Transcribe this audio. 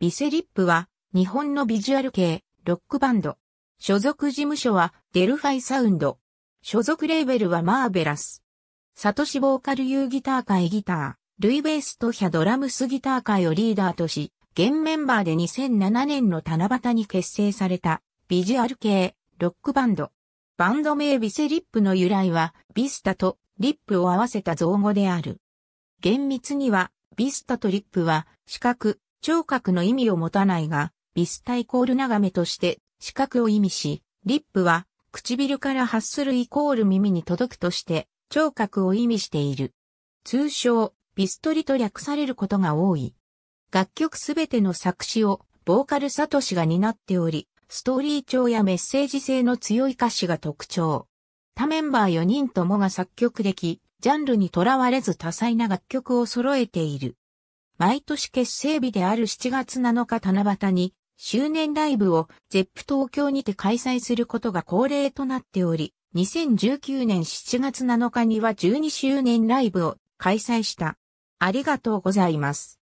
ビセリップは日本のビジュアル系ロックバンド。所属事務所はデルファイサウンド。所属レーベルはマーベラス。サトシボーカル U ギター界ギター、ルイベースとヒャドラムスギター界をリーダーとし、現メンバーで2007年の七夕に結成されたビジュアル系ロックバンド。バンド名ビセリップの由来はビスタとリップを合わせた造語である。厳密にはビスタとリップは四角、聴覚の意味を持たないが、ビスタイコール眺めとして視覚を意味し、リップは唇から発するイコール耳に届くとして聴覚を意味している。通称、ビストリと略されることが多い。楽曲すべての作詞をボーカルサトシが担っており、ストーリー調やメッセージ性の強い歌詞が特徴。他メンバー4人ともが作曲でき、ジャンルにとらわれず多彩な楽曲を揃えている。毎年結成日である7月7日七夕に、周年ライブをゼップ東京にて開催することが恒例となっており、2019年7月7日には12周年ライブを開催した。ありがとうございます。